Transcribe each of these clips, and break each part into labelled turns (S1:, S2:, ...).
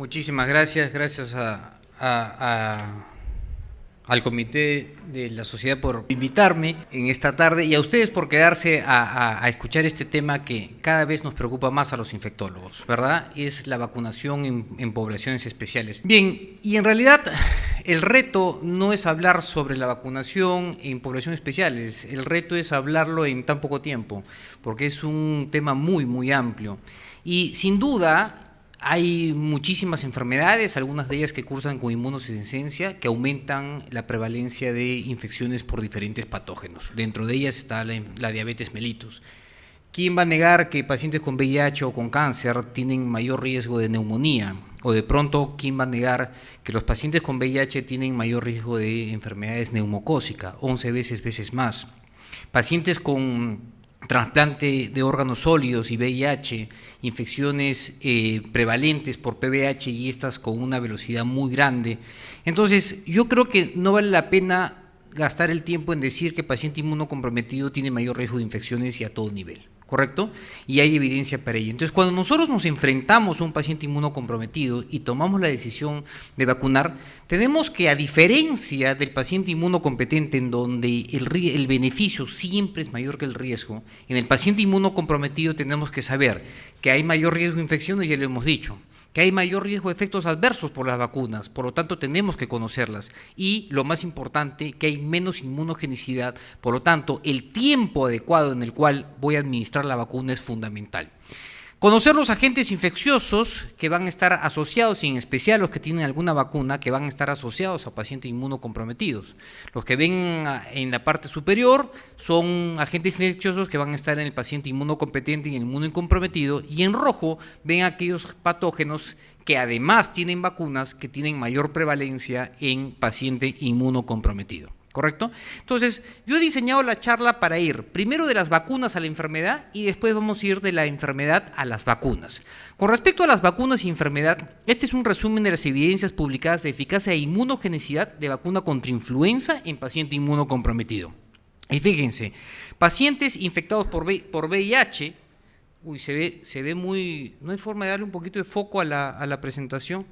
S1: Muchísimas gracias, gracias al comité de la sociedad por invitarme en esta tarde y a ustedes por quedarse a, escuchar este tema que cada vez nos preocupa más a los infectólogos, ¿verdad? Es la vacunación en poblaciones especiales. Bien, y en realidad el reto no es hablar sobre la vacunación en poblaciones especiales, el reto es hablarlo en tan poco tiempo, porque es un tema muy, muy amplio. Y sin duda, hay muchísimas enfermedades, algunas de ellas que cursan con esencia que aumentan la prevalencia de infecciones por diferentes patógenos. Dentro de ellas está la, diabetes mellitus. ¿Quién va a negar que pacientes con VIH o con cáncer tienen mayor riesgo de neumonía? O de pronto, ¿quién va a negar que los pacientes con VIH tienen mayor riesgo de enfermedades neumocósicas? 11 veces, veces más. Pacientes con trasplante de órganos sólidos y VIH, infecciones eh, prevalentes por PBH y estas con una velocidad muy grande. Entonces, yo creo que no vale la pena gastar el tiempo en decir que paciente inmunocomprometido tiene mayor riesgo de infecciones y a todo nivel. ¿correcto? Y hay evidencia para ello. Entonces, cuando nosotros nos enfrentamos a un paciente inmunocomprometido y tomamos la decisión de vacunar, tenemos que, a diferencia del paciente inmunocompetente, en donde el, beneficio siempre es mayor que el riesgo, en el paciente inmunocomprometido tenemos que saber que hay mayor riesgo de infección, y ya lo hemos dicho que hay mayor riesgo de efectos adversos por las vacunas, por lo tanto tenemos que conocerlas. Y lo más importante, que hay menos inmunogenicidad, por lo tanto el tiempo adecuado en el cual voy a administrar la vacuna es fundamental. Conocer los agentes infecciosos que van a estar asociados, y en especial los que tienen alguna vacuna, que van a estar asociados a pacientes inmunocomprometidos. Los que ven en la parte superior son agentes infecciosos que van a estar en el paciente inmunocompetente y en el inmunocomprometido. Y en rojo ven aquellos patógenos que además tienen vacunas que tienen mayor prevalencia en paciente inmunocomprometido. ¿correcto? Entonces, yo he diseñado la charla para ir primero de las vacunas a la enfermedad y después vamos a ir de la enfermedad a las vacunas. Con respecto a las vacunas y enfermedad, este es un resumen de las evidencias publicadas de eficacia e inmunogenicidad de vacuna contra influenza en paciente inmunocomprometido. Y fíjense, pacientes infectados por, por VIH, uy, se ve, se ve muy, no hay forma de darle un poquito de foco a la, a la presentación.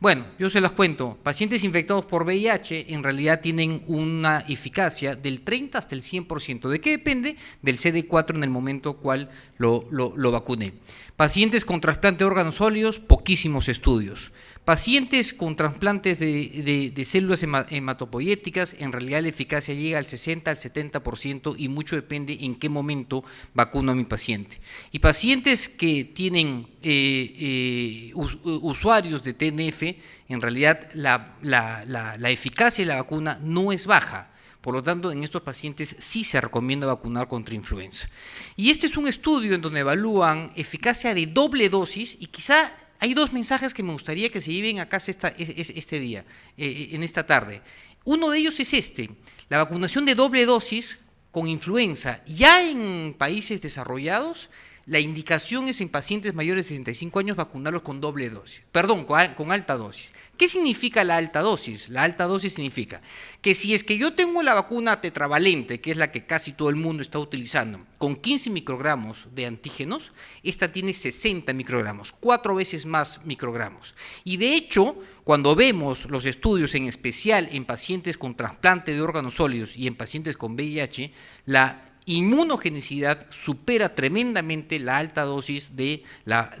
S1: Bueno, yo se las cuento. Pacientes infectados por VIH en realidad tienen una eficacia del 30 hasta el 100%. ¿De qué depende? Del CD4 en el momento cual lo, lo, lo vacuné. Pacientes con trasplante de órganos sólidos, poquísimos estudios. Pacientes con trasplantes de, células hematopoyéticas, en realidad la eficacia llega al 60 al 70% y mucho depende en qué momento vacuno a mi paciente. Y pacientes que tienen eh, eh, usuarios de TNF, en realidad la, la eficacia de la vacuna no es baja. Por lo tanto, en estos pacientes sí se recomienda vacunar contra influenza. Y este es un estudio en donde evalúan eficacia de doble dosis y quizá hay dos mensajes que me gustaría que se lleven a casa este día, eh, eh, en esta tarde. Uno de ellos es este, la vacunación de doble dosis con influenza. Ya en países desarrollados, la indicación es en pacientes mayores de 65 años vacunarlos con doble dosis, perdón, con, alta dosis. ¿Qué significa la alta dosis? La alta dosis significa que si es que yo tengo la vacuna tetravalente, que es la que casi todo el mundo está utilizando, con 15 microgramos de antígenos, esta tiene 60 microgramos, cuatro veces más microgramos. Y de hecho, cuando vemos los estudios, en especial en pacientes con trasplante de órganos sólidos y en pacientes con VIH, la inmunogenicidad supera tremendamente la alta dosis de la,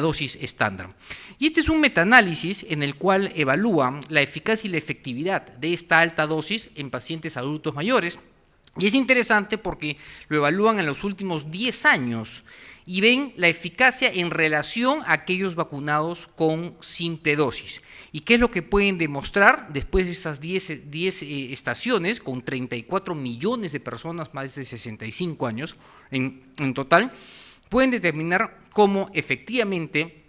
S1: dosis estándar. Y este es un metaanálisis en el cual evalúan la eficacia y la efectividad de esta alta dosis en pacientes adultos mayores. Y es interesante porque lo evalúan en los últimos 10 años y ven la eficacia en relación a aquellos vacunados con simple dosis. ¿Y qué es lo que pueden demostrar después de estas 10, eh, estaciones con 34 millones de personas más de 65 años en, en total? Pueden determinar cómo efectivamente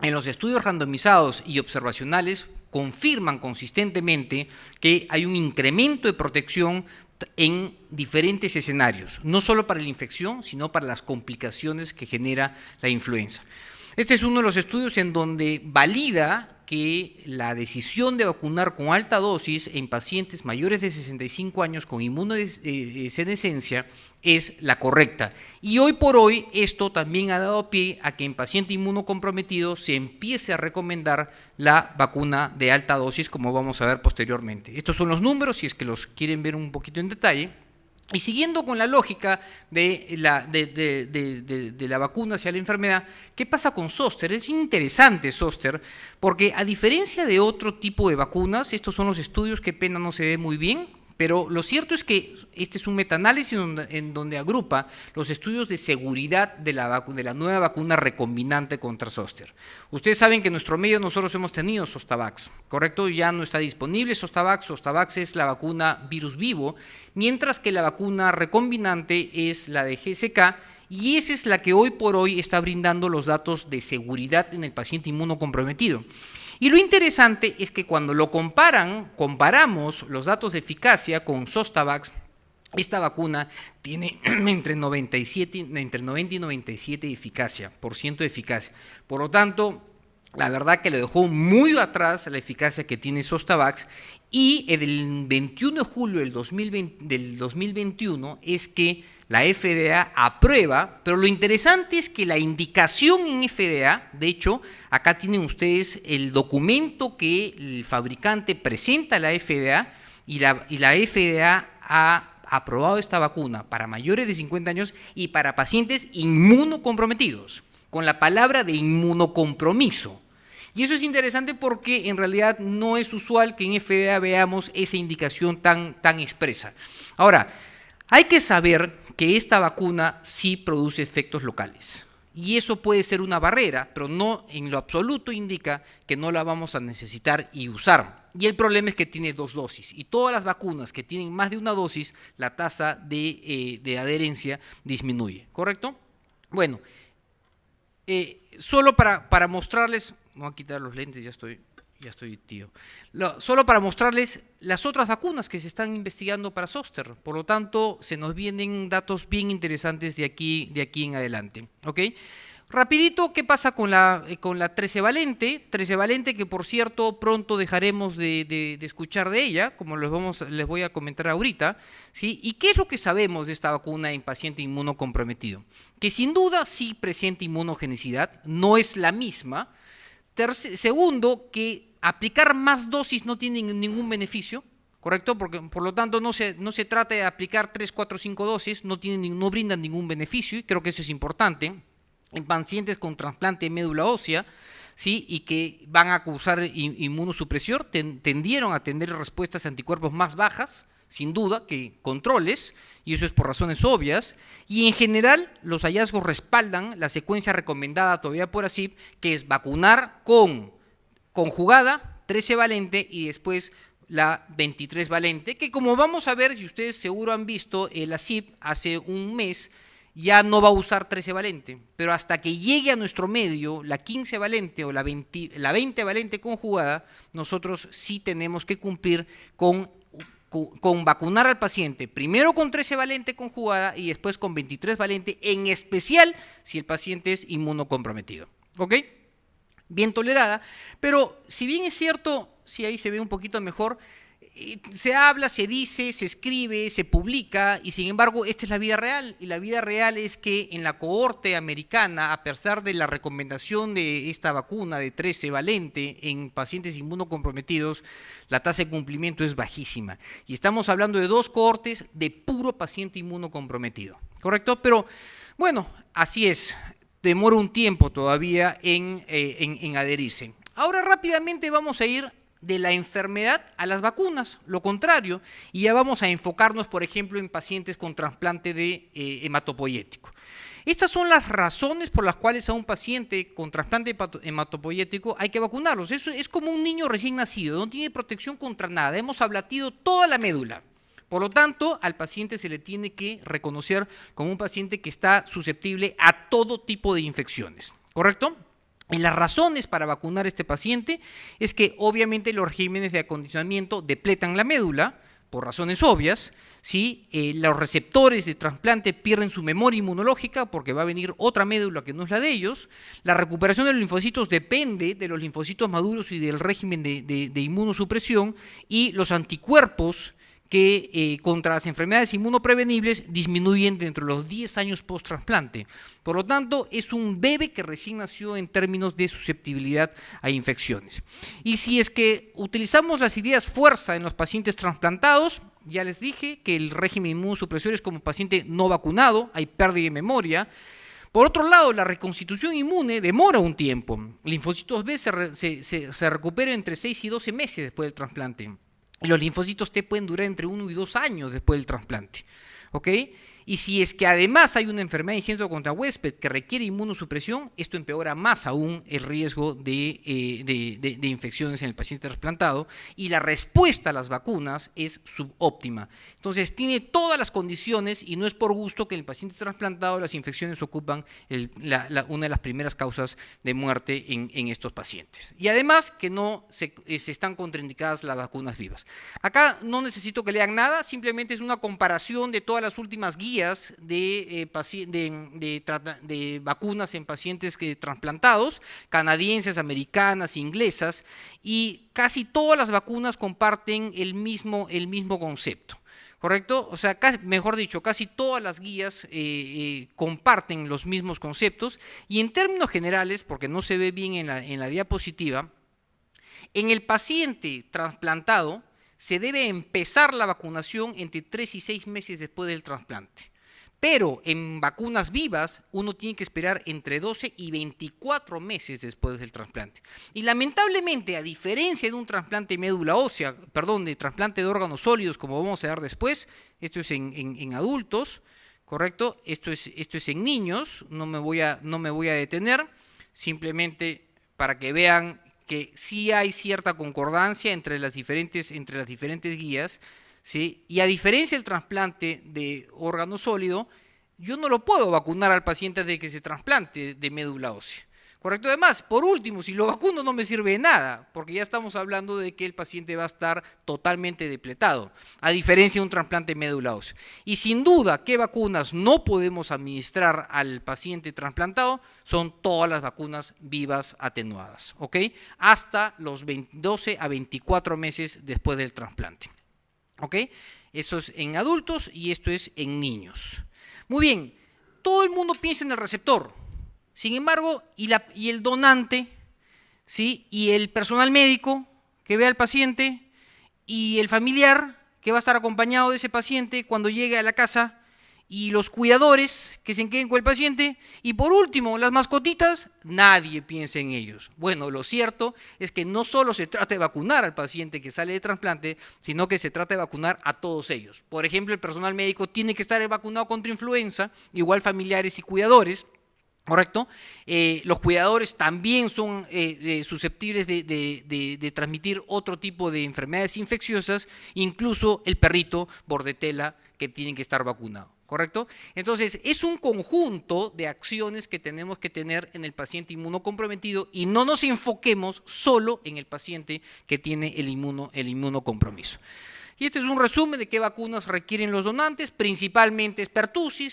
S1: en los estudios randomizados y observacionales confirman consistentemente que hay un incremento de protección en diferentes escenarios, no solo para la infección, sino para las complicaciones que genera la influenza. Este es uno de los estudios en donde valida que la decisión de vacunar con alta dosis en pacientes mayores de 65 años con inmunosenescencia es la correcta. Y hoy por hoy esto también ha dado pie a que en paciente inmunocomprometido se empiece a recomendar la vacuna de alta dosis, como vamos a ver posteriormente. Estos son los números, si es que los quieren ver un poquito en detalle. Y siguiendo con la lógica de la, de, la, vacuna hacia la enfermedad, ¿qué pasa con Soster? Es interesante Soster, porque a diferencia de otro tipo de vacunas, estos son los estudios que pena no se ve muy bien, pero lo cierto es que este es un metaanálisis en donde agrupa los estudios de seguridad de la, nueva vacuna recombinante contra Soster. Ustedes saben que en nuestro medio nosotros hemos tenido Sostavax, ¿correcto? Ya no está disponible Sostavax. Sostavax es la vacuna virus vivo, mientras que la vacuna recombinante es la de GSK y esa es la que hoy por hoy está brindando los datos de seguridad en el paciente inmunocomprometido. Y lo interesante es que cuando lo comparan, comparamos los datos de eficacia con Sostavax, esta vacuna tiene entre, 97, entre 90 y 97 de eficacia, por ciento de eficacia. Por lo tanto, la verdad que le dejó muy atrás la eficacia que tiene Sostavax y el 21 de julio del 2021 es que la FDA aprueba, pero lo interesante es que la indicación en FDA, de hecho, acá tienen ustedes el documento que el fabricante presenta a la FDA y la, FDA ha aprobado esta vacuna para mayores de 50 años y para pacientes inmunocomprometidos, con la palabra de inmunocompromiso. Y eso es interesante porque en realidad no es usual que en FDA veamos esa indicación tan, tan expresa. Ahora, hay que saber que esta vacuna sí produce efectos locales. Y eso puede ser una barrera, pero no en lo absoluto indica que no la vamos a necesitar y usar. Y el problema es que tiene dos dosis. Y todas las vacunas que tienen más de una dosis, la tasa de, eh, adherencia disminuye. ¿Correcto? Bueno, eh, solo para, para mostrarles, voy a quitar los lentes, ya estoy ya estoy tío. solo para mostrarles las otras vacunas que se están investigando para Soster. Por lo tanto, se nos vienen datos bien interesantes de aquí, de aquí en adelante. ¿ok? Rapidito, ¿qué pasa con la, eh, con la 13 valente? 13 valente que, por cierto, pronto dejaremos de, escuchar de ella, como les, vamos, les voy a comentar ahorita. ¿sí? ¿Y qué es lo que sabemos de esta vacuna en paciente inmunocomprometido? Que sin duda sí presenta inmunogenicidad, no es la misma. segundo, que aplicar más dosis no tiene ningún beneficio, ¿correcto? Porque por lo tanto no se, no se trata de aplicar 3, 4, 5 dosis, no, tienen, no brindan ningún beneficio y creo que eso es importante en pacientes con trasplante de médula ósea. ¿Sí? y que van a causar inmunosupresión, tendieron a tener respuestas anticuerpos más bajas, sin duda, que controles, y eso es por razones obvias, y en general los hallazgos respaldan la secuencia recomendada todavía por ASIP, que es vacunar con conjugada, 13 valente y después la 23 valente, que como vamos a ver, si ustedes seguro han visto, el ASIP hace un mes ya no va a usar 13 valente, pero hasta que llegue a nuestro medio la 15 valente o la 20, la 20 valente conjugada, nosotros sí tenemos que cumplir con, con, vacunar al paciente, primero con 13 valente conjugada y después con 23 valente, en especial si el paciente es inmunocomprometido. ¿Ok? bien tolerada, pero si bien es cierto, si ahí se ve un poquito mejor, eh, se habla, se dice, se escribe, se publica, y sin embargo, esta es la vida real. Y la vida real es que en la cohorte americana, a pesar de la recomendación de esta vacuna de 13 valente en pacientes inmunocomprometidos, la tasa de cumplimiento es bajísima. Y estamos hablando de dos cohortes de puro paciente inmunocomprometido, ¿correcto? Pero bueno, así es demora un tiempo todavía eh, en, adherirse. Ahora rápidamente vamos a ir de la enfermedad a las vacunas, lo contrario, y ya vamos a enfocarnos, por ejemplo, en pacientes con trasplante de eh, hematopoyético. Estas son las razones por las cuales a un paciente con trasplante hematopoyético hay que vacunarlos. Eso es como un niño recién nacido, no tiene protección contra nada. Hemos ablatido toda la médula. Por lo tanto, al paciente se le tiene que reconocer como un paciente que está susceptible a todo tipo de infecciones, ¿correcto? Y las razones para vacunar a este paciente es que obviamente los regímenes de acondicionamiento depletan la médula, por razones obvias, eh, los receptores de trasplante pierden su memoria inmunológica porque va a venir otra médula que no es la de ellos, la recuperación de los linfocitos depende de los linfocitos maduros y del régimen de, de inmunosupresión y los anticuerpos que eh, contra las enfermedades inmunoprevenibles disminuyen dentro de los 10 años post-trasplante. Por lo tanto, es un bebé que recién nació en términos de susceptibilidad a infecciones. Y si es que utilizamos las ideas fuerza en los pacientes trasplantados, ya les dije que el régimen inmunosupresor es como paciente no vacunado, hay pérdida de memoria. Por otro lado, la reconstitución inmune demora un tiempo. Linfocitos B se, recuperan entre 6 y 12 meses después del trasplante los linfocitos T pueden durar entre uno y dos años después del trasplante. ¿Ok? Y si es que además hay una enfermedad ingente contra huésped que requiere inmunosupresión, esto empeora más aún el riesgo eh, de, infecciones en el paciente trasplantado y la respuesta a las vacunas es subóptima. Entonces tiene todas las condiciones y no es por gusto que en el paciente trasplantado las infecciones ocupan una de las primeras causas de muerte en, estos pacientes. Y además que no eh, se están contraindicadas las vacunas vivas. Acá no necesito que lean nada, simplemente es una comparación de todas las últimas guías eh, de, vacunas en pacientes que, trasplantados, canadienses, americanas, inglesas, y casi todas las vacunas comparten el mismo, el mismo concepto. ¿correcto? O sea, mejor dicho, casi todas las guías eh, eh, comparten los mismos conceptos y en términos generales, porque no se ve bien en la, en la diapositiva, en el paciente trasplantado, se debe empezar la vacunación entre 3 y 6 meses después del trasplante. Pero en vacunas vivas uno tiene que esperar entre 12 y 24 meses después del trasplante. Y lamentablemente, a diferencia de un trasplante de médula ósea, perdón, de trasplante de órganos sólidos, como vamos a ver después, esto es en, adultos, ¿correcto? Esto es, esto es en niños, no me voy a, no me voy a detener, simplemente para que vean que sí hay cierta concordancia entre las diferentes, entre las diferentes guías, ¿sí? y a diferencia del trasplante de órgano sólido, yo no lo puedo vacunar al paciente de que se trasplante de médula ósea. Correcto. Además, por último, si lo vacuno no me sirve de nada, porque ya estamos hablando de que el paciente va a estar totalmente depletado, a diferencia de un trasplante médula ósea. Y sin duda, ¿qué vacunas no podemos administrar al paciente trasplantado? Son todas las vacunas vivas atenuadas, ¿ok? Hasta los 12 a 24 meses después del trasplante, ¿ok? Eso es en adultos y esto es en niños. Muy bien, todo el mundo piensa en el receptor sin embargo, y, el donante, ¿sí? y el personal médico que ve al paciente, y el familiar que va a estar acompañado de ese paciente cuando llegue a la casa, y los cuidadores que se queden con el paciente, y por último, las mascotitas, nadie piensa en ellos. Bueno, lo cierto es que no solo se trata de vacunar al paciente que sale de trasplante, sino que se trata de vacunar a todos ellos. Por ejemplo, el personal médico tiene que estar vacunado contra influenza, igual familiares y cuidadores. ¿Correcto? Eh, los cuidadores también son eh, eh, susceptibles de, transmitir otro tipo de enfermedades infecciosas, incluso el perrito bordetela que tiene que estar vacunado. ¿Correcto? Entonces, es un conjunto de acciones que tenemos que tener en el paciente inmunocomprometido y no nos enfoquemos solo en el paciente que tiene el inmunocompromiso. Y este es un resumen de qué vacunas requieren los donantes, principalmente es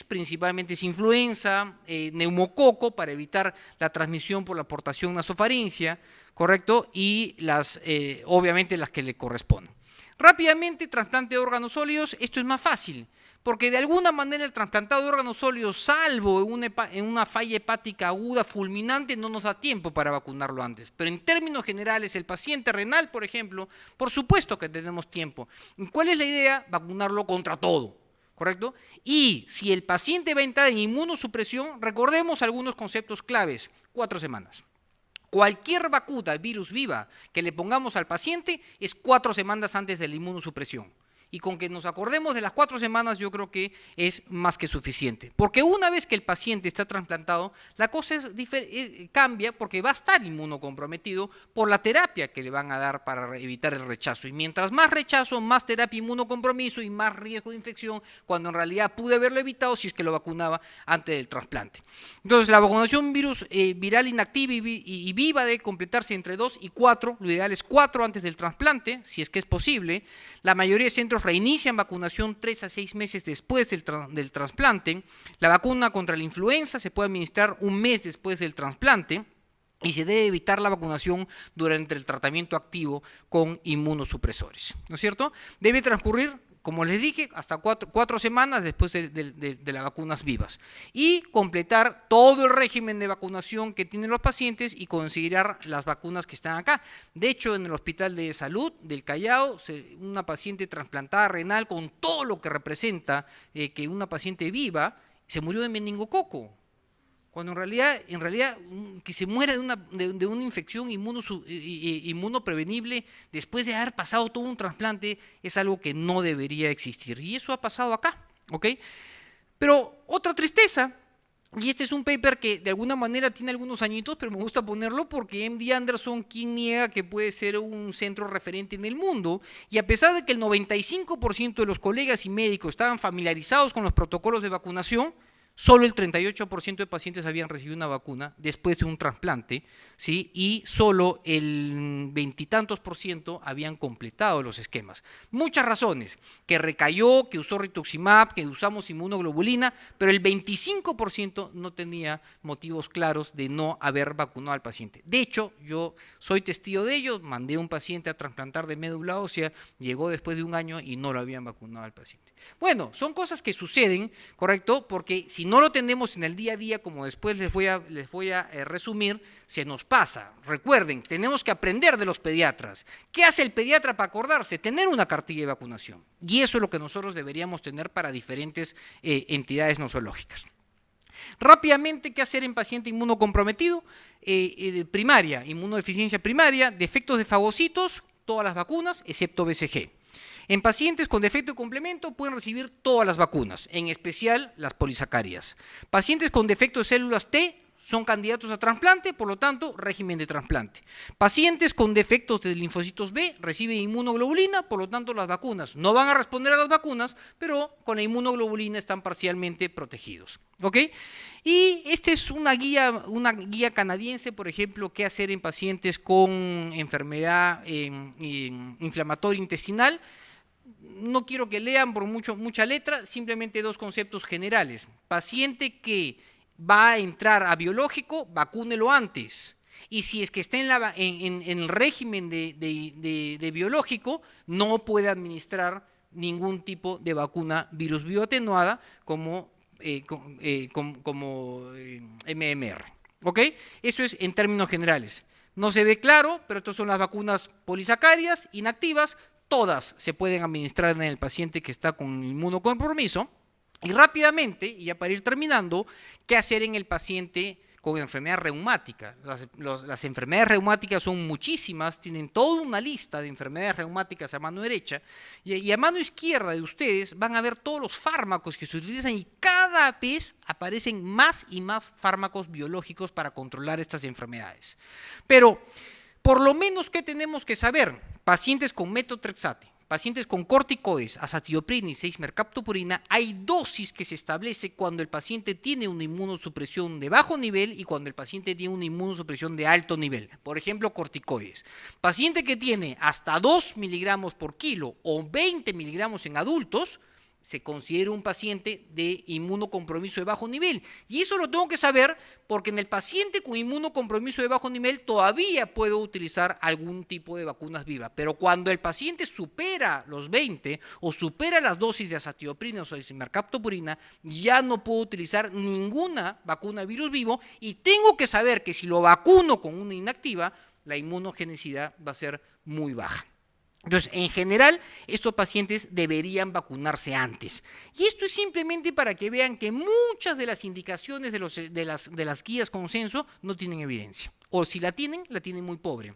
S1: principalmente es influenza, eh, neumococo para evitar la transmisión por la aportación nasofaringia, ¿correcto? Y las, eh, obviamente las que le corresponden. Rápidamente, trasplante de órganos sólidos, esto es más fácil porque de alguna manera el trasplantado de órganos sólidos, salvo en una, falla hepática aguda fulminante, no nos da tiempo para vacunarlo antes. Pero en términos generales, el paciente renal, por ejemplo, por supuesto que tenemos tiempo. ¿Cuál es la idea? Vacunarlo contra todo. ¿Correcto? Y si el paciente va a entrar en inmunosupresión, recordemos algunos conceptos claves. Cuatro semanas. Cualquier vacuna, virus viva, que le pongamos al paciente es cuatro semanas antes de la inmunosupresión y con que nos acordemos de las cuatro semanas yo creo que es más que suficiente. Porque una vez que el paciente está trasplantado, la cosa eh, cambia porque va a estar inmunocomprometido por la terapia que le van a dar para evitar el rechazo. Y mientras más rechazo, más terapia inmunocompromiso y más riesgo de infección, cuando en realidad pude haberlo evitado si es que lo vacunaba antes del trasplante. Entonces, la vacunación virus eh, viral inactiva y, viva debe completarse entre dos y cuatro, lo ideal es cuatro antes del trasplante, si es que es posible. La mayoría de centros reinician vacunación tres a seis meses después del, del trasplante. La vacuna contra la influenza se puede administrar un mes después del trasplante y se debe evitar la vacunación durante el tratamiento activo con inmunosupresores. ¿No es cierto? Debe transcurrir como les dije, hasta cuatro, semanas después de, las vacunas vivas. Y completar todo el régimen de vacunación que tienen los pacientes y conseguir las vacunas que están acá. De hecho, en el Hospital de Salud del Callao, una paciente trasplantada renal con todo lo que representa eh, que una paciente viva se murió de meningococo cuando en realidad, en realidad que se muera de una, de, una infección inmunoprevenible después de haber pasado todo un trasplante es algo que no debería existir. Y eso ha pasado acá, ¿ok? Pero otra tristeza, y este es un paper que de alguna manera tiene algunos añitos, pero me gusta ponerlo porque MD Anderson, quien niega que puede ser un centro referente en el mundo, y a pesar de que el 95% de los colegas y médicos estaban familiarizados con los protocolos de vacunación, Solo el 38% de pacientes habían recibido una vacuna después de un trasplante, ¿sí? y solo el veintitantos por ciento habían completado los esquemas. Muchas razones, que recayó, que usó rituximab, que usamos inmunoglobulina, pero el 25% no tenía motivos claros de no haber vacunado al paciente. De hecho, yo soy testigo de ello, mandé a un paciente a trasplantar de médula ósea, llegó después de un año y no lo habían vacunado al paciente. Bueno, son cosas que suceden, ¿correcto? Porque si no lo tenemos en el día a día, como después les voy a, eh, resumir, se nos pasa. Recuerden, tenemos que aprender de los pediatras. ¿Qué hace el pediatra para acordarse? Tener una cartilla de vacunación. Y eso es lo que nosotros deberíamos tener para diferentes eh, entidades nosológicas. Rápidamente, ¿qué hacer en paciente inmunocomprometido? Eh, primaria, inmunodeficiencia primaria, defectos de fagocitos, todas las vacunas, excepto BCG. En pacientes con defecto de complemento pueden recibir todas las vacunas, en especial las polisacarias. Pacientes con defecto de células T son candidatos a trasplante, por lo tanto, régimen de trasplante. Pacientes con defectos de linfocitos B reciben inmunoglobulina, por lo tanto, las vacunas. No van a responder a las vacunas, pero con la inmunoglobulina están parcialmente protegidos. Y esta es una guía, una guía canadiense, por ejemplo, qué hacer en pacientes con enfermedad inflamatoria intestinal no quiero que lean por mucho, mucha letra, simplemente dos conceptos generales. Paciente que va a entrar a biológico, vacúnelo antes. Y si es que está en, el régimen de, biológico, no puede administrar ningún tipo de vacuna virus bioatenuada como, eh, eh, como eh, MMR. ¿Ok? Eso es en términos generales. No se ve claro, pero estas son las vacunas polisacarias, inactivas, todas se pueden administrar en el paciente que está con inmunocompromiso. Y rápidamente, y ya para ir terminando, ¿qué hacer en el paciente con enfermedad reumática? Las, enfermedades reumáticas son muchísimas, tienen toda una lista de enfermedades reumáticas a mano derecha, y, y a mano izquierda de ustedes van a ver todos los fármacos que se utilizan y cada vez aparecen más y más fármacos biológicos para controlar estas enfermedades. Pero, por lo menos, ¿qué tenemos que saber? pacientes con metotrexate, pacientes con corticoides, azatioprina y 6-mercaptopurina, hay dosis que se establece cuando el paciente tiene una inmunosupresión de bajo nivel y cuando el paciente tiene una inmunosupresión de alto nivel. Por ejemplo, corticoides. Paciente que tiene hasta 2 miligramos por kilo o 20 miligramos en adultos, se considera un paciente de inmunocompromiso de bajo nivel. Y eso lo tengo que saber porque en el paciente con inmunocompromiso de bajo nivel todavía puedo utilizar algún tipo de vacunas vivas. Pero cuando el paciente supera los 20 o supera las dosis de azatioprina o cimercaptopurina, ya no puedo utilizar ninguna vacuna virus vivo y tengo que saber que si lo vacuno con una inactiva, la inmunogenicidad va a ser muy baja. Entonces, en general, estos pacientes deberían vacunarse antes. Y esto es simplemente para que vean que muchas de las indicaciones de, las, de las guías consenso no tienen evidencia. O si la tienen, la tienen muy pobre.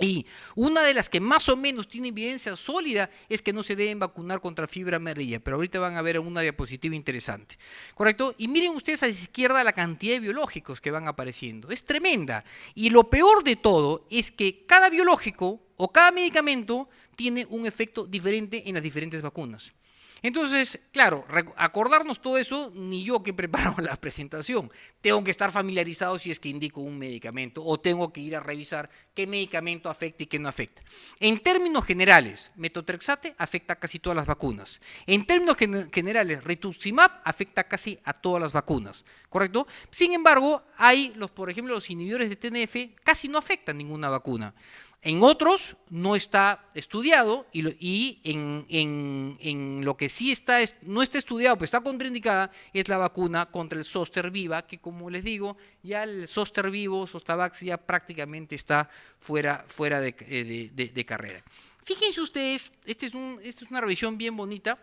S1: Y una de las que más o menos tiene evidencia sólida es que no se deben vacunar contra fibra amarilla, pero ahorita van a ver una diapositiva interesante. ¿Correcto? Y miren ustedes a la izquierda la cantidad de biológicos que van apareciendo. Es tremenda. Y lo peor de todo es que cada biológico o cada medicamento tiene un efecto diferente en las diferentes vacunas. Entonces, claro, acordarnos todo eso, ni yo que preparo la presentación. Tengo que estar familiarizado si es que indico un medicamento o tengo que ir a revisar qué medicamento afecta y qué no afecta. En términos generales, metotrexate afecta casi todas las vacunas. En términos generales, rituximab afecta casi a todas las vacunas, ¿correcto? Sin embargo, hay los, por ejemplo, los inhibidores de TNF casi no afectan ninguna vacuna. En otros no está estudiado y, en, lo que sí está, no está estudiado, pero está contraindicada, es la vacuna contra el soster viva, que como les digo, ya el soster vivo, Sostavax, ya prácticamente está fuera, fuera de, eh, carrera. Fíjense ustedes, este es esta es una revisión bien bonita,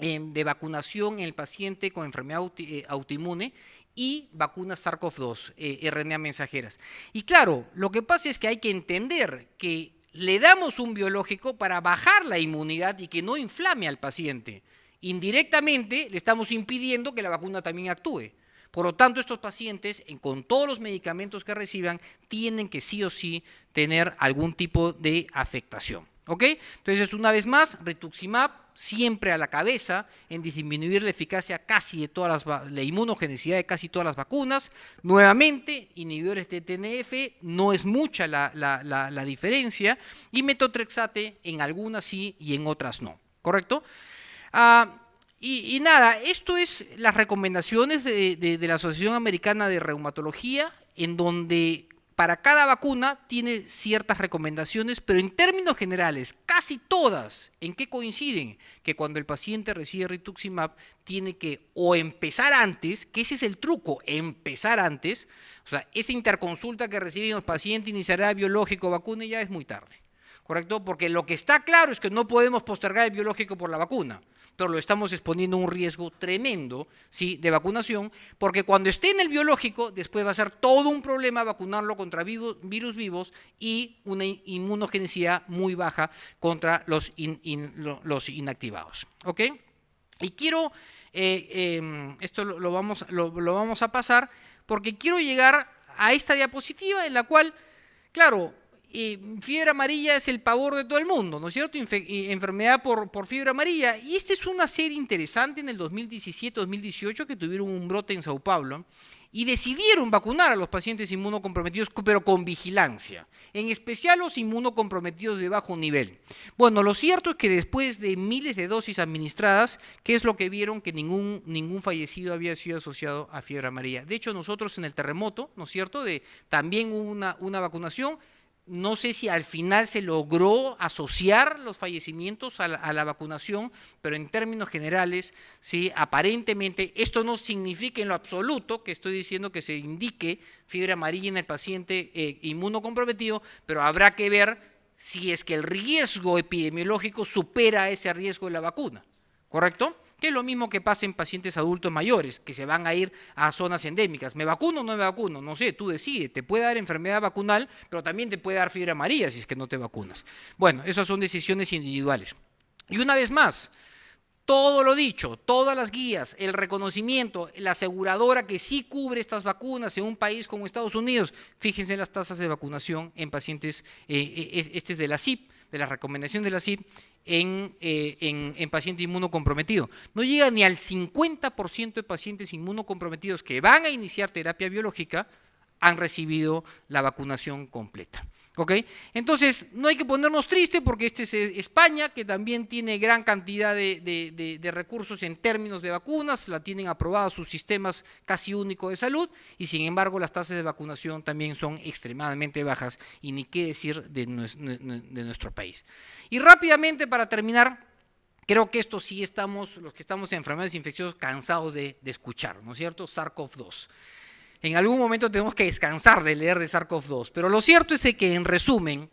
S1: em, de vacunación en el paciente con enfermedad eh, autoinmune y vacunas SARS-CoV-2, eh, RNA mensajeras. Y claro, lo que pasa es que hay que entender que le damos un biológico para bajar la inmunidad y que no inflame al paciente. Indirectamente le estamos impidiendo que la vacuna también actúe. Por lo tanto, estos pacientes, con todos los medicamentos que reciban, tienen que sí o sí tener algún tipo de afectación. ¿Ok? Entonces, una vez más, rituximab siempre a la cabeza en disminuir la eficacia casi de todas las la inmunogenicidad de casi todas las vacunas. Nuevamente, inhibidores de TNF, no es mucha la, diferencia, y metotrexate en algunas sí y en otras no, ¿correcto? Ah, y, nada, esto es las recomendaciones de la Asociación Americana de Reumatología, en donde para cada vacuna tiene ciertas recomendaciones, pero en términos generales, casi todas, ¿en qué coinciden? Que cuando el paciente recibe rituximab tiene que o empezar antes, que ese es el truco, empezar antes, o sea, esa interconsulta que reciben los pacientes iniciará biológico, vacuna y ya es muy tarde. ¿Correcto? Porque lo que está claro es que no podemos postergar el biológico por la vacuna lo estamos exponiendo a un riesgo tremendo de vacunación, porque cuando esté en el biológico, después va a ser todo un problema vacunarlo contra virus vivos y una inmunogenicidad muy baja contra los, inactivados. ¿Ok? Y quiero, eh, em, esto lo, vamos, lo vamos a pasar, porque quiero llegar a esta diapositiva en la cual, claro, fiebre amarilla es el pavor de todo el mundo, ¿no es cierto? enfermedad por, fiebre amarilla. Y esta es una serie interesante en el 2017-2018 que tuvieron un brote en Sao Paulo y decidieron vacunar a los pacientes inmunocomprometidos, pero con vigilancia, en especial los inmunocomprometidos de bajo nivel. Bueno, lo cierto es que después de miles de dosis administradas, ¿qué es lo que vieron? Que ningún, fallecido había sido asociado a fiebre amarilla. De hecho, nosotros en el terremoto, ¿no es cierto?, de, también hubo una vacunación no sé si al final se logró asociar los fallecimientos a la, vacunación, pero en términos generales, sí, aparentemente esto no significa en lo absoluto que estoy diciendo que se indique fiebre amarilla en el paciente eh, inmunocomprometido, pero habrá que ver si es que el riesgo epidemiológico supera ese riesgo de la vacuna, ¿correcto? que es lo mismo que pasa en pacientes adultos mayores, que se van a ir a zonas endémicas. ¿Me vacuno o no me vacuno? No sé, tú decides. Te puede dar enfermedad vacunal, pero también te puede dar fiebre amarilla si es que no te vacunas. Bueno, esas son decisiones individuales. Y una vez más, todo lo dicho, todas las guías, el reconocimiento, la aseguradora que sí cubre estas vacunas en un país como Estados Unidos, fíjense en las tasas de vacunación en pacientes, eh, eh, este es de la CIP, de la recomendación de la CIP en, eh, en, en paciente inmunocomprometido. No llega ni al 50% de pacientes inmunocomprometidos que van a iniciar terapia biológica han recibido la vacunación completa. ¿Ok? Entonces, no hay que ponernos tristes porque este es eh, España, que también tiene gran cantidad de, recursos en términos de vacunas, la tienen aprobada sus sistemas casi únicos de salud, y sin embargo las tasas de vacunación también son extremadamente bajas, y ni qué decir de, nuestro país. Y rápidamente, para terminar, creo que esto sí estamos, los que estamos en enfermedades infecciosas, cansados de, de escuchar, ¿no es cierto? SARS-CoV-2 en algún momento tenemos que descansar de leer de SARS-CoV-2. Pero lo cierto es que, en resumen,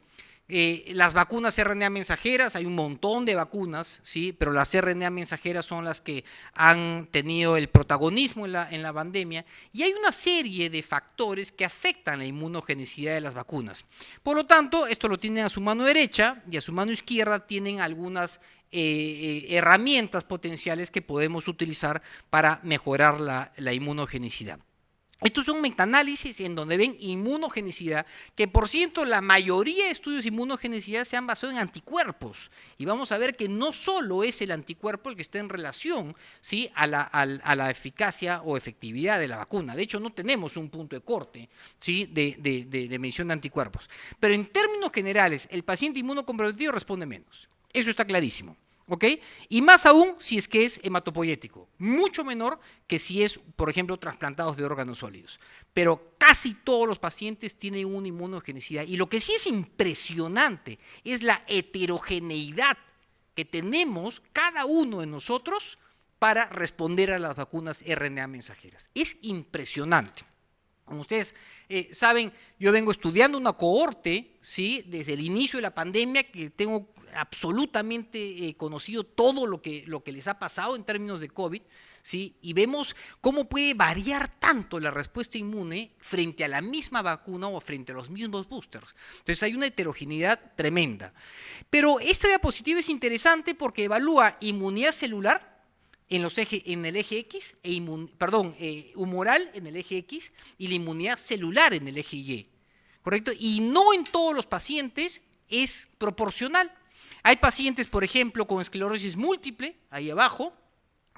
S1: eh, las vacunas RNA mensajeras, hay un montón de vacunas, ¿sí? pero las RNA mensajeras son las que han tenido el protagonismo en la, pandemia y hay una serie de factores que afectan la inmunogenicidad de las vacunas. Por lo tanto, esto lo tienen a su mano derecha y a su mano izquierda tienen algunas eh, eh, herramientas potenciales que podemos utilizar para mejorar la inmunogenicidad. Esto es un metaanálisis en donde ven inmunogenicidad, que por cierto la mayoría de estudios de inmunogenicidad se han basado en anticuerpos. Y vamos a ver que no solo es el anticuerpo el que está en relación ¿sí? a, la, eficacia o efectividad de la vacuna. De hecho, no tenemos un punto de corte ¿sí? de, de medición de anticuerpos. Pero en términos generales, el paciente inmunocomprometido responde menos. Eso está clarísimo. ¿ok? Y más aún si es que es hematopoyético, mucho menor que si es, por ejemplo, trasplantados de órganos sólidos. Pero casi todos los pacientes tienen una inmunogenicidad. Y lo que sí es impresionante es la heterogeneidad que tenemos cada uno de nosotros para responder a las vacunas RNA mensajeras. Es impresionante. Como ustedes eh, saben, yo vengo estudiando una cohorte, ¿sí? Desde el inicio de la pandemia, que tengo absolutamente eh, conocido todo lo que, lo que les ha pasado en términos de COVID, ¿sí? y vemos cómo puede variar tanto la respuesta inmune frente a la misma vacuna o frente a los mismos boosters. Entonces hay una heterogeneidad tremenda. Pero esta diapositiva es interesante porque evalúa inmunidad celular, en, los en el eje X, e perdón, eh, humoral en el eje X y la inmunidad celular en el eje Y. ¿Correcto? Y no en todos los pacientes es proporcional. Hay pacientes, por ejemplo, con esclerosis múltiple, ahí abajo,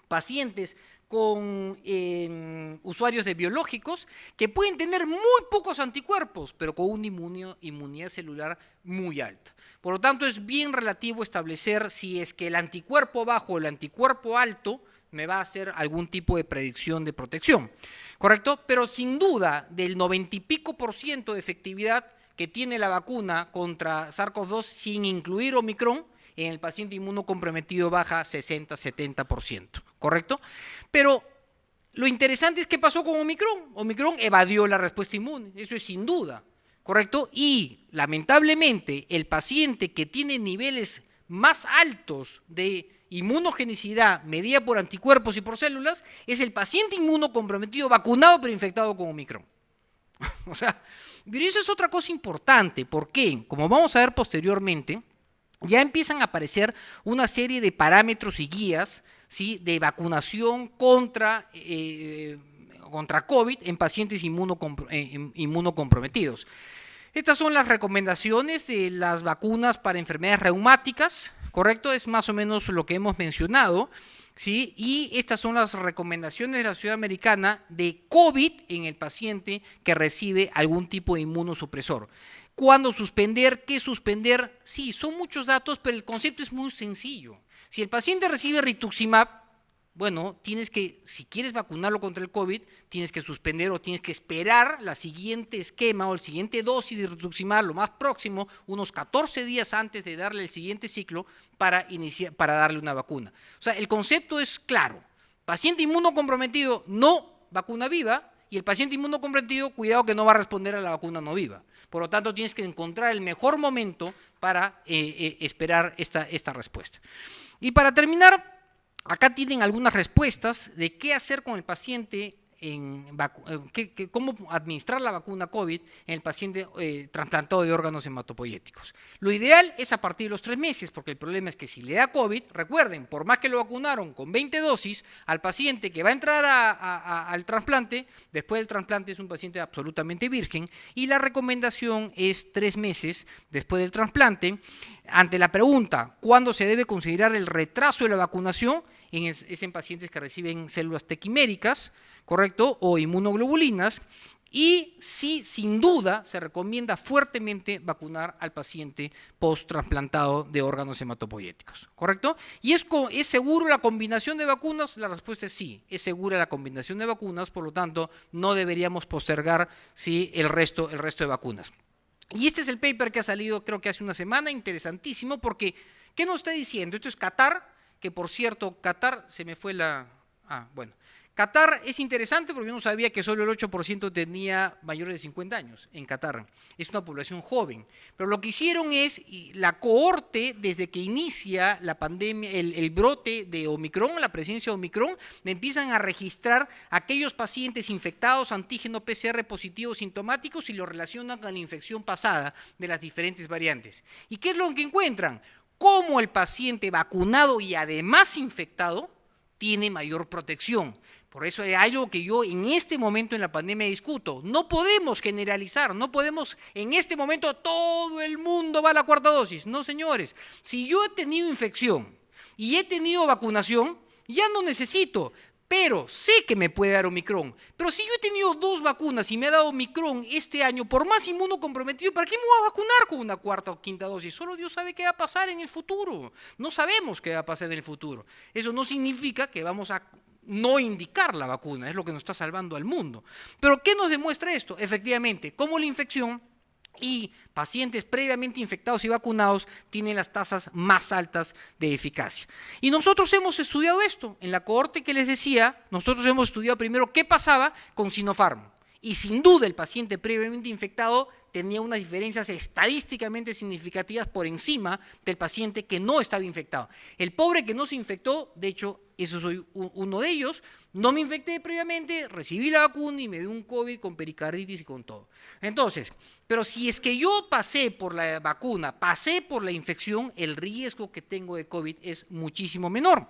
S1: pacientes con em, usuarios de biológicos que pueden tener muy pocos anticuerpos, pero con una inmunidad celular muy alta. Por lo tanto, es bien relativo establecer si es que el anticuerpo bajo o el anticuerpo alto me va a hacer algún tipo de predicción de protección, ¿correcto? Pero sin duda, del 90 y pico por ciento de efectividad, que tiene la vacuna contra SARS-CoV-2 sin incluir Omicron en el paciente inmunocomprometido baja 60-70%, ¿correcto? Pero lo interesante es qué pasó con Omicron. Omicron evadió la respuesta inmune, eso es sin duda, ¿correcto? Y lamentablemente el paciente que tiene niveles más altos de inmunogenicidad medida por anticuerpos y por células es el paciente inmunocomprometido vacunado pero infectado con Omicron. o sea, pero eso es otra cosa importante, porque, como vamos a ver posteriormente, ya empiezan a aparecer una serie de parámetros y guías de vacunación contra, eh, contra COVID en pacientes eh, inmunocomprometidos. Estas son las recomendaciones de las vacunas para enfermedades reumáticas, ¿correcto? Es más o menos lo que hemos mencionado. ¿sí? Y estas son las recomendaciones de la Ciudad Americana de COVID en el paciente que recibe algún tipo de inmunosupresor. ¿Cuándo suspender? ¿Qué suspender? Sí, son muchos datos, pero el concepto es muy sencillo. Si el paciente recibe rituximab, bueno, tienes que, si quieres vacunarlo contra el COVID, tienes que suspender o tienes que esperar la siguiente esquema o el siguiente dosis de rituximab, lo más próximo, unos 14 días antes de darle el siguiente ciclo para, iniciar, para darle una vacuna. O sea, el concepto es claro. Paciente inmunocomprometido, no vacuna viva, y el paciente inmunocomprometido, cuidado que no va a responder a la vacuna no viva. Por lo tanto, tienes que encontrar el mejor momento para eh, eh, esperar esta, esta respuesta. Y para terminar, Acá tienen algunas respuestas de qué hacer con el paciente eh, cómo administrar la vacuna COVID en el paciente eh, trasplantado de órganos hematopoyéticos. Lo ideal es a partir de los tres meses, porque el problema es que si le da COVID, recuerden, por más que lo vacunaron con 20 dosis, al paciente que va a entrar al trasplante, después del trasplante es un paciente absolutamente virgen, y la recomendación es tres meses después del trasplante. Ante la pregunta, ¿cuándo se debe considerar el retraso de la vacunación? En, es en pacientes que reciben células tequiméricas, ¿correcto? O inmunoglobulinas. Y sí, sin duda, se recomienda fuertemente vacunar al paciente post-trasplantado de órganos hematopoyéticos, ¿correcto? ¿Y es, es seguro la combinación de vacunas? La respuesta es sí, es segura la combinación de vacunas, por lo tanto, no deberíamos postergar ¿sí? el, resto, el resto de vacunas. Y este es el paper que ha salido creo que hace una semana, interesantísimo, porque ¿qué nos está diciendo? Esto es Qatar, que por cierto, Qatar, se me fue la... Ah, bueno. Qatar es interesante porque yo no sabía que solo el 8% tenía mayores de 50 años en Qatar. Es una población joven. Pero lo que hicieron es, la cohorte desde que inicia la pandemia, el, brote de Omicron, la presencia de Omicron, empiezan a registrar aquellos pacientes infectados, antígeno PCR positivos sintomáticos y lo relacionan con la infección pasada de las diferentes variantes. ¿Y qué es lo que encuentran? Cómo el paciente vacunado y además infectado tiene mayor protección. Por eso hay algo que yo en este momento en la pandemia discuto. No podemos generalizar, no podemos, en este momento todo el mundo va a la cuarta dosis. No, señores, si yo he tenido infección y he tenido vacunación, ya no necesito, pero sé que me puede dar Omicron. Pero si yo he tenido dos vacunas y me ha dado Omicron este año, por más inmuno comprometido, ¿para qué me voy a vacunar con una cuarta o quinta dosis? Solo Dios sabe qué va a pasar en el futuro. No sabemos qué va a pasar en el futuro. Eso no significa que vamos a no indicar la vacuna, es lo que nos está salvando al mundo. Pero ¿qué nos demuestra esto? Efectivamente, cómo la infección y pacientes previamente infectados y vacunados tienen las tasas más altas de eficacia. Y nosotros hemos estudiado esto. En la cohorte que les decía, nosotros hemos estudiado primero qué pasaba con Sinopharm. Y sin duda el paciente previamente infectado tenía unas diferencias estadísticamente significativas por encima del paciente que no estaba infectado. El pobre que no se infectó, de hecho, eso soy uno de ellos, no me infecté previamente, recibí la vacuna y me dio un COVID con pericarditis y con todo. Entonces, pero si es que yo pasé por la vacuna, pasé por la infección, el riesgo que tengo de COVID es muchísimo menor.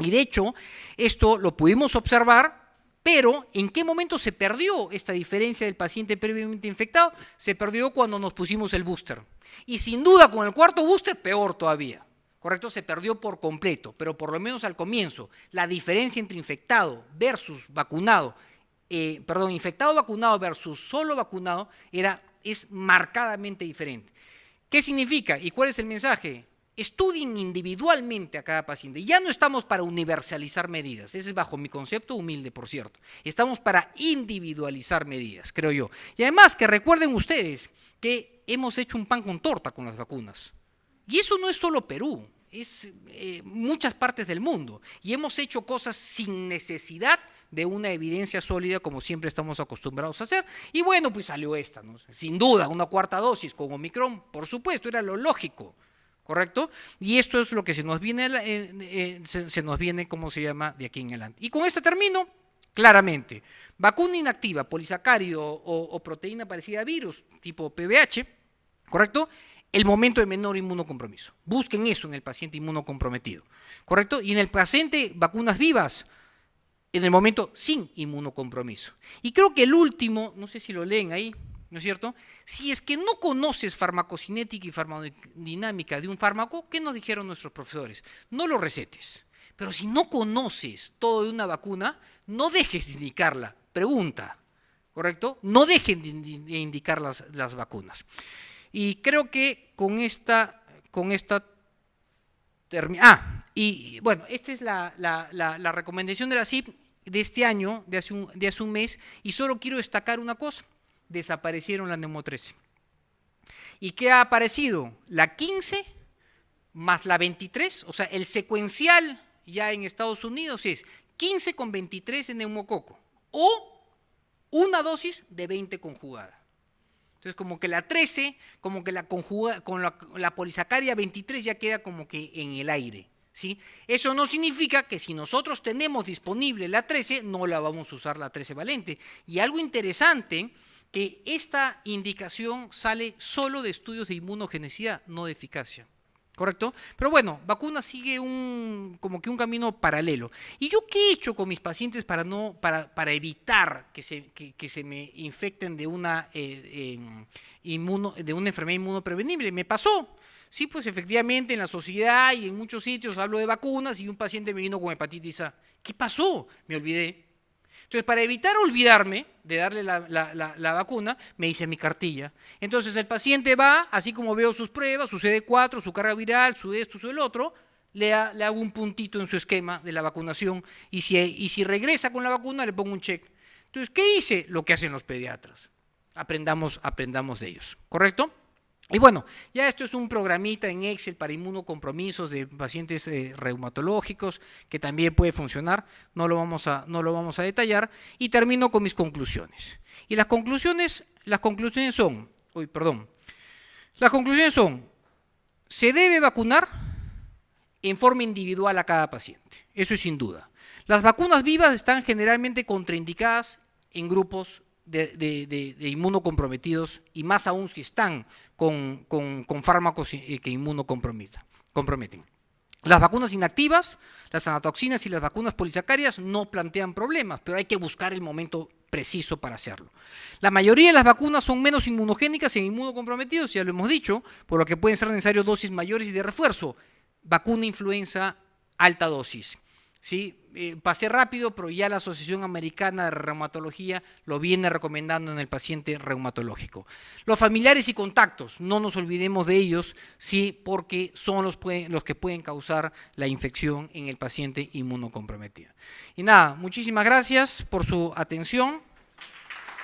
S1: Y de hecho, esto lo pudimos observar pero, ¿en qué momento se perdió esta diferencia del paciente previamente infectado? Se perdió cuando nos pusimos el booster. Y sin duda, con el cuarto booster, peor todavía. ¿Correcto? Se perdió por completo, pero por lo menos al comienzo, la diferencia entre infectado versus vacunado, eh, perdón, infectado vacunado versus solo vacunado, era, es marcadamente diferente. ¿Qué significa y cuál es el mensaje? estudien individualmente a cada paciente. Ya no estamos para universalizar medidas, ese es bajo mi concepto humilde, por cierto. Estamos para individualizar medidas, creo yo. Y además que recuerden ustedes que hemos hecho un pan con torta con las vacunas. Y eso no es solo Perú, es eh, muchas partes del mundo. Y hemos hecho cosas sin necesidad de una evidencia sólida como siempre estamos acostumbrados a hacer. Y bueno, pues salió esta, ¿no? Sin duda, una cuarta dosis con Omicron, por supuesto, era lo lógico. ¿correcto? Y esto es lo que se nos viene, se, nos viene, ¿cómo se llama?, de aquí en adelante. Y con este término, claramente, vacuna inactiva, polisacario o, o proteína parecida a virus, tipo PBH, ¿correcto? el momento de menor inmunocompromiso. Busquen eso en el paciente inmunocomprometido, ¿correcto? Y en el paciente vacunas vivas, en el momento sin inmunocompromiso. Y creo que el último, no sé si lo leen ahí, ¿no es cierto? Si es que no conoces farmacocinética y farmacodinámica de un fármaco, ¿qué nos dijeron nuestros profesores? No lo recetes. Pero si no conoces todo de una vacuna, no dejes de indicarla. Pregunta, ¿correcto? No dejen de indicar las, vacunas. Y creo que con esta, con esta Ah, y bueno, esta es la, recomendación de la CIP de este año, de hace, de hace un mes, y solo quiero destacar una cosa desaparecieron la Nemo 13. ¿Y qué ha aparecido? La 15 más la 23, o sea, el secuencial ya en Estados Unidos es 15 con 23 en neumococo o una dosis de 20 conjugada. Entonces, como que la 13, como que la conjuga, con la, polisacaria 23 ya queda como que en el aire. ¿sí? Eso no significa que si nosotros tenemos disponible la 13, no la vamos a usar la 13 valente. Y algo interesante que esta indicación sale solo de estudios de inmunogenicidad, no de eficacia. ¿Correcto? Pero bueno, vacuna sigue un, como que un camino paralelo. ¿Y yo qué he hecho con mis pacientes para, no, para, para evitar que se, se me infecten de una, eh, em, inmuno, de una enfermedad inmunoprevenible? Me pasó. Sí, pues efectivamente en la sociedad y en muchos sitios hablo de vacunas y un paciente me vino con hepatitis A. ¿Qué pasó? Me olvidé. Entonces, para evitar olvidarme de darle la, vacuna, me hice mi cartilla. Entonces, el paciente va, así como veo sus pruebas, su CD4, su carga viral, su esto, su el otro, le, hago un puntito en su esquema de la vacunación y si, y si regresa con la vacuna, le pongo un check. Entonces, ¿qué hice? Lo que hacen los pediatras. Aprendamos, aprendamos de ellos. ¿Correcto? Y bueno, ya esto es un programita en Excel para inmunocompromisos de pacientes eh, reumatológicos que también puede funcionar, no lo, vamos a, no lo vamos a detallar. Y termino con mis conclusiones. Y las conclusiones, las conclusiones son, uy, perdón, las conclusiones son, se debe vacunar en forma individual a cada paciente, eso es sin duda. Las vacunas vivas están generalmente contraindicadas en grupos de, inmunocomprometidos y más aún si están con, fármacos que inmunocomprometen. Las vacunas inactivas, las anatoxinas y las vacunas polisacarias no plantean problemas, pero hay que buscar el momento preciso para hacerlo. La mayoría de las vacunas son menos inmunogénicas e inmunocomprometidos, ya lo hemos dicho, por lo que pueden ser necesarias dosis mayores y de refuerzo. Vacuna influenza alta dosis. ¿sí? Eh, pasé rápido, pero ya la Asociación Americana de Reumatología lo viene recomendando en el paciente reumatológico. Los familiares y contactos, no nos olvidemos de ellos, sí, porque son los, los que pueden causar la infección en el paciente inmunocomprometido. Y nada, muchísimas gracias por su atención.